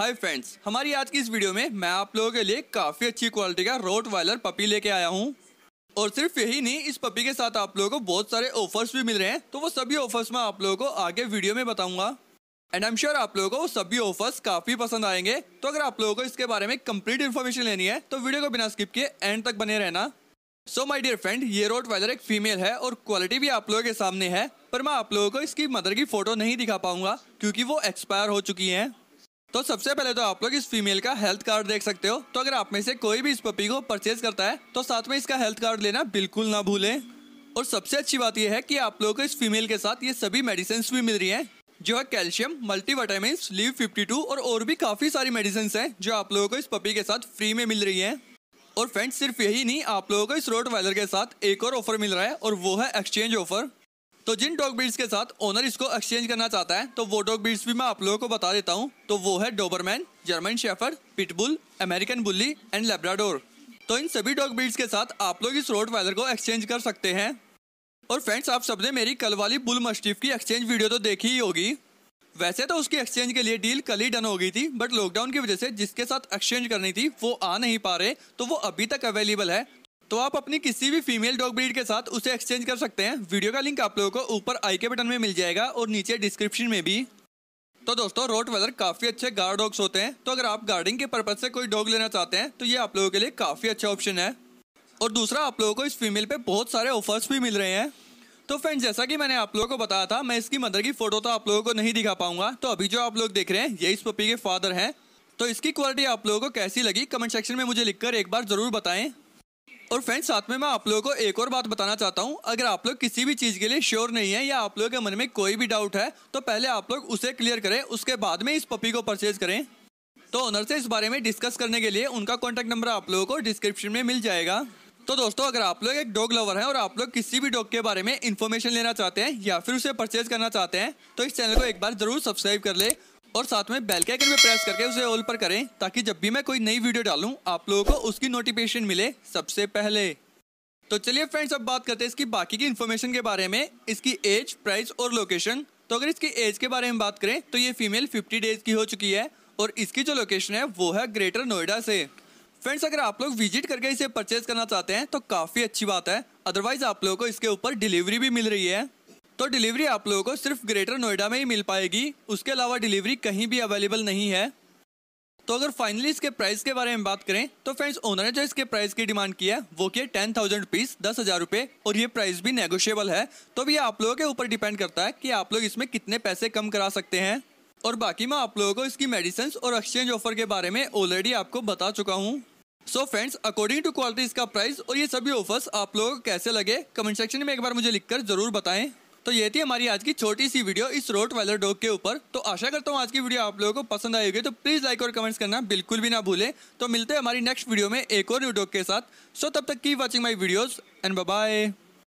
hi friends हमारी आज की इस वीडियो में मैं आप लोगों के लिए काफ़ी अच्छी क्वालिटी का रोट वायलर पपी लेके आया हूँ और सिर्फ यही नहीं इस पपी के साथ आप लोगों को बहुत सारे ऑफर्स भी मिल रहे हैं तो वो सभी ऑफर्स मैं आप लोगों को आगे वीडियो में बताऊंगा एंड आई एम श्योर आप लोगों को वो सभी ऑफर्स काफ़ी पसंद आएंगे तो अगर आप लोगों को इसके बारे में कम्प्लीट इन्फॉर्मेशन लेनी है तो वीडियो को बिना स्किप किए एंड तक बने रहना सो माई डियर फ्रेंड ये रोट वायलर एक फीमेल है और क्वालिटी भी आप लोगों के सामने है पर मैं आप लोगों को इसकी मदर की फ़ोटो नहीं दिखा पाऊंगा क्योंकि वो एक्सपायर हो चुकी हैं तो सबसे पहले तो आप लोग इस फीमेल का हेल्थ कार्ड देख सकते हो तो अगर आप में से कोई भी इस पपी को परचेज करता है तो साथ में इसका हेल्थ कार्ड लेना बिल्कुल ना भूलें और सबसे अच्छी बात यह है कि आप लोगों को इस फीमेल के साथ ये सभी मेडिसिन भी मिल रही हैं जो है कैल्शियम मल्टीविटामिन लीव 52 और और भी काफ़ी सारी मेडिसिन हैं जो आप लोगों को इस पपी के साथ फ्री में मिल रही है और फ्रेंड्स सिर्फ यही नहीं आप लोगों को इस रोड वायलर के साथ एक और ऑफर मिल रहा है और वो है एक्सचेंज ऑफर तो जिन डॉग ब्रीड्स के साथ ओनर इसको एक्सचेंज करना चाहता है तो वो डॉग ब्रीड्स भी मैं आप लोगों को बता देता हूँ तो वो है Doberman German shepherd pitbull American bully and Labrador तो इन सभी डॉग ब्रीड्स के साथ आप लोग इस रोड वायलर को एक्सचेंज कर सकते हैं और फ्रेंड्स आप सबने मेरी कल वाली बुल मस्टिफ की एक्सचेंज वीडियो तो देखी ही होगी वैसे तो उसकी एक्सचेंज के लिए डील कल ही डन हो गई थी बट लॉकडाउन की वजह से जिसके साथ एक्सचेंज करनी थी वो आ नहीं पा रहे तो वो अभी तक अवेलेबल है तो आप अपनी किसी भी फीमेल डॉग ब्रीड के साथ उसे एक्सचेंज कर सकते हैं वीडियो का लिंक आप लोगों को ऊपर आई के बटन में मिल जाएगा और नीचे डिस्क्रिप्शन में भी तो दोस्तों रोट वेलर काफ़ी अच्छे गार्ड डॉग्स होते हैं तो अगर आप गार्डिंग के पर्पज़ से कोई डॉग लेना चाहते हैं तो ये आप लोगों के लिए काफ़ी अच्छा ऑप्शन है और दूसरा आप लोगों को इस फीमेल पे बहुत सारे ऑफर्स भी मिल रहे हैं तो फ्रेंड जैसा कि मैंने आप लोगों को बताया था मैं इसकी मदर की फ़ोटो तो आप लोगों को नहीं दिखा पाऊंगा तो अभी जो आप लोग देख रहे हैं ये इस पपी के फादर हैं तो इसकी क्वालिटी आप लोगों को कैसी लगी कमेंट सेक्शन में मुझे लिखकर एक बार ज़रूर बताएं और फ्रेंड्स साथ में मैं आप लोगों को एक और बात बताना चाहता हूँ अगर आप लोग किसी भी चीज़ के लिए श्योर नहीं है या आप लोगों के मन में कोई भी डाउट है तो पहले आप लोग उसे क्लियर करें उसके बाद में इस पपी को परचेज करें तो ओनर से इस बारे में डिस्कस करने के लिए उनका कॉन्टैक्ट नंबर आप लोगों को डिस्क्रिप्शन में मिल जाएगा तो दोस्तों अगर आप लोग एक डॉग लवर हैं और आप लोग किसी भी डॉग के बारे में इन्फॉर्मेशन लेना चाहते हैं या फिर उसे परचेज करना चाहते हैं तो इस चैनल को एक बार जरूर सब्सक्राइब कर ले और साथ में बेल के आइकन पे प्रेस करके उसे ऑल पर करें ताकि जब भी मैं कोई नई वीडियो डालूं आप लोगों को उसकी नोटिफिकेशन मिले सबसे पहले तो चलिए फ्रेंड्स अब बात करते हैं इसकी बाकी की इन्फॉर्मेशन के बारे में इसकी एज प्राइस और लोकेशन तो अगर इसकी एज के बारे में बात करें तो ये फीमेल 50 डेज की हो चुकी है और इसकी जो लोकेशन है वो है ग्रेटर नोएडा से फ्रेंड्स अगर आप लोग विजिट करके इसे परचेज करना चाहते हैं तो काफ़ी अच्छी बात है अदरवाइज आप लोगों को इसके ऊपर डिलीवरी भी मिल रही है तो डिलीवरी आप लोगों को सिर्फ ग्रेटर नोएडा में ही मिल पाएगी उसके अलावा डिलीवरी कहीं भी अवेलेबल नहीं है तो अगर फाइनली इसके प्राइस के बारे में बात करें तो फ्रेंड्स ओनर ने जो इसके प्राइस की डिमांड की है वो की टेन थाउजेंड रुपीज दस हजार रुपये और ये प्राइस भी नेगोशियेबल है तो भी आप लोगों के ऊपर डिपेंड करता है कि आप लोग इसमें कितने पैसे कम करा सकते हैं और बाकी मैं आप लोगों को इसकी मेडिसिन और एक्सचेंज ऑफर के बारे में ऑलरेडी आपको बता चुका हूँ so friends according to quality इसका प्राइस और ये सभी ऑफर्स आप लोगों को कैसे लगे कमेंट सेक्शन में एक बार मुझे लिखकर जरूर बताएं तो ये थी हमारी आज की छोटी सी वीडियो इस रोड वालर डॉग के ऊपर तो आशा करता हूँ आज की वीडियो आप लोगों को पसंद आई होगी तो प्लीज़ लाइक और कमेंट्स करना बिल्कुल भी ना भूलें तो मिलते हैं हमारी नेक्स्ट वीडियो में एक और न्यू डॉग के साथ सो तब तक की watching my videos and bye